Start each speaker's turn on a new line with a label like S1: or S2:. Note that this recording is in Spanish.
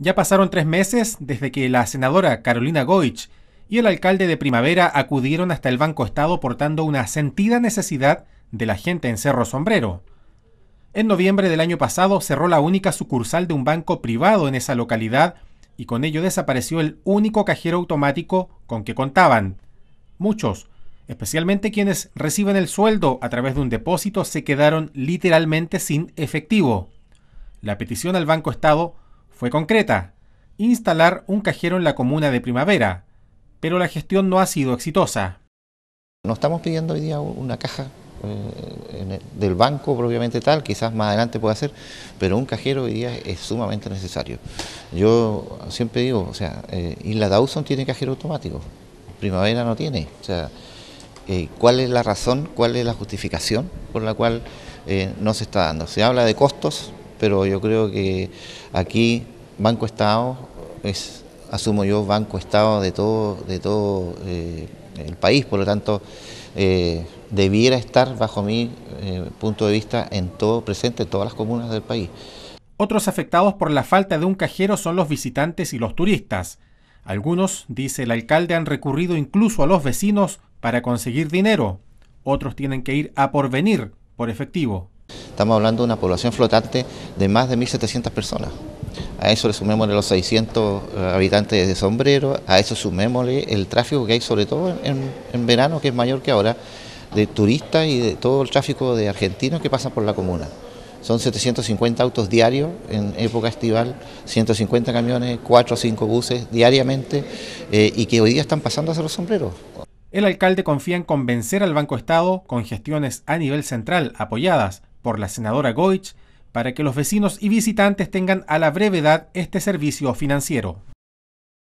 S1: Ya pasaron tres meses desde que la senadora Carolina Goich y el alcalde de Primavera acudieron hasta el Banco Estado portando una sentida necesidad de la gente en Cerro Sombrero. En noviembre del año pasado cerró la única sucursal de un banco privado en esa localidad y con ello desapareció el único cajero automático con que contaban. Muchos, especialmente quienes reciben el sueldo a través de un depósito, se quedaron literalmente sin efectivo. La petición al Banco Estado fue concreta, instalar un cajero en la comuna de Primavera, pero la gestión no ha sido exitosa.
S2: No estamos pidiendo hoy día una caja
S1: eh,
S2: del banco propiamente tal, quizás más adelante pueda ser, pero un cajero hoy día es sumamente necesario. Yo siempre digo, o sea, eh, Isla Dawson tiene cajero automático, Primavera no tiene. O sea, eh, ¿cuál es la razón, cuál es la justificación por la cual no se está dando? Se habla de costos, pero yo creo que aquí Banco Estado es, asumo yo, Banco Estado de todo, de todo eh, el país, por lo tanto, eh, debiera estar, bajo mi
S1: eh, punto de vista, en todo, presente en todas las comunas del país. Otros afectados por la falta de un cajero son los visitantes y los turistas. Algunos, dice el alcalde, han recurrido incluso a los vecinos para conseguir dinero. Otros tienen que ir a porvenir por efectivo.
S2: Estamos hablando de una población flotante de más de 1.700 personas a eso le sumémosle los 600 eh, habitantes de sombrero, a eso sumémosle el tráfico que hay, sobre todo en, verano, que es mayor que ahora, de turistas y de todo el tráfico de argentinos que pasan por la comuna. Son 750 autos diarios en época estival, 150 camiones, 4 o 5 buses diariamente eh, y que hoy día están pasando hacia los sombreros.
S1: El alcalde confía en convencer al Banco Estado con gestiones a nivel central apoyadas por la senadora Goich para que los vecinos y visitantes tengan a la brevedad este servicio financiero.